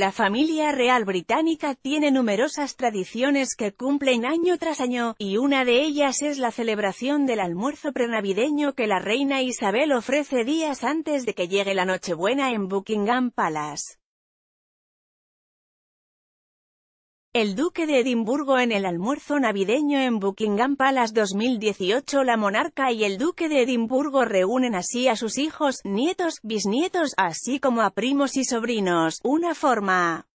La familia real británica tiene numerosas tradiciones que cumplen año tras año, y una de ellas es la celebración del almuerzo prenavideño que la reina Isabel ofrece días antes de que llegue la Nochebuena en Buckingham Palace. El duque de Edimburgo en el almuerzo navideño en Buckingham Palace 2018 La monarca y el duque de Edimburgo reúnen así a sus hijos, nietos, bisnietos, así como a primos y sobrinos, una forma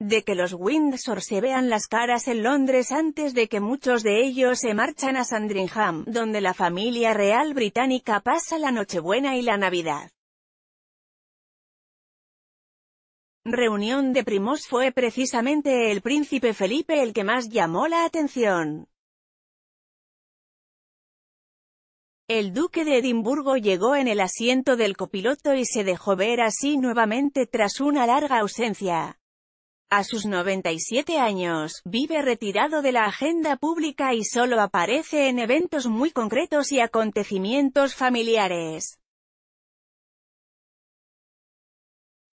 de que los Windsor se vean las caras en Londres antes de que muchos de ellos se marchan a Sandringham, donde la familia real británica pasa la Nochebuena y la Navidad. reunión de primos fue precisamente el príncipe Felipe el que más llamó la atención. El duque de Edimburgo llegó en el asiento del copiloto y se dejó ver así nuevamente tras una larga ausencia. A sus 97 años, vive retirado de la agenda pública y solo aparece en eventos muy concretos y acontecimientos familiares.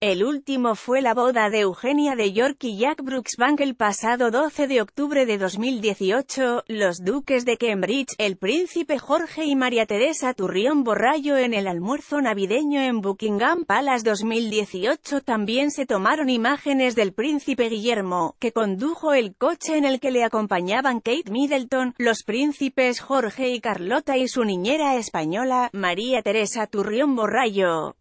El último fue la boda de Eugenia de York y Jack Brooksbank el pasado 12 de octubre de 2018, los duques de Cambridge, el príncipe Jorge y María Teresa Turrión Borrayo en el almuerzo navideño en Buckingham Palace 2018 también se tomaron imágenes del príncipe Guillermo, que condujo el coche en el que le acompañaban Kate Middleton, los príncipes Jorge y Carlota y su niñera española, María Teresa Turrión Borrayo.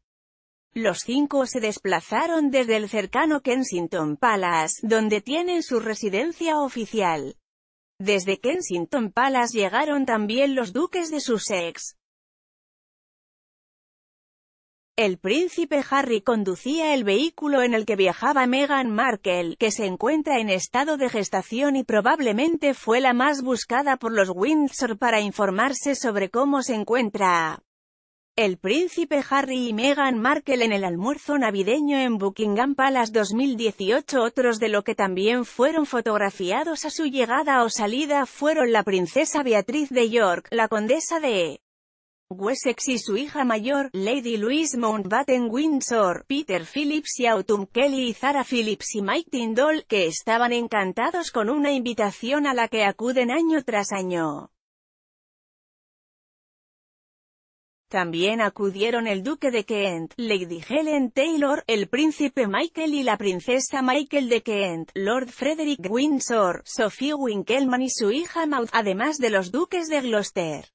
Los cinco se desplazaron desde el cercano Kensington Palace, donde tienen su residencia oficial. Desde Kensington Palace llegaron también los duques de Sussex. El príncipe Harry conducía el vehículo en el que viajaba Meghan Markle, que se encuentra en estado de gestación y probablemente fue la más buscada por los Windsor para informarse sobre cómo se encuentra. El príncipe Harry y Meghan Markle en el almuerzo navideño en Buckingham Palace 2018 Otros de lo que también fueron fotografiados a su llegada o salida fueron la princesa Beatriz de York, la condesa de Wessex y su hija mayor, Lady Louise Mountbatten Windsor, Peter Phillips y Autumn Kelly y Zara Phillips y Mike Tindall, que estaban encantados con una invitación a la que acuden año tras año. También acudieron el duque de Kent, Lady Helen Taylor, el príncipe Michael y la princesa Michael de Kent, Lord Frederick Windsor, Sophie Winkelmann y su hija Maud, además de los duques de Gloucester.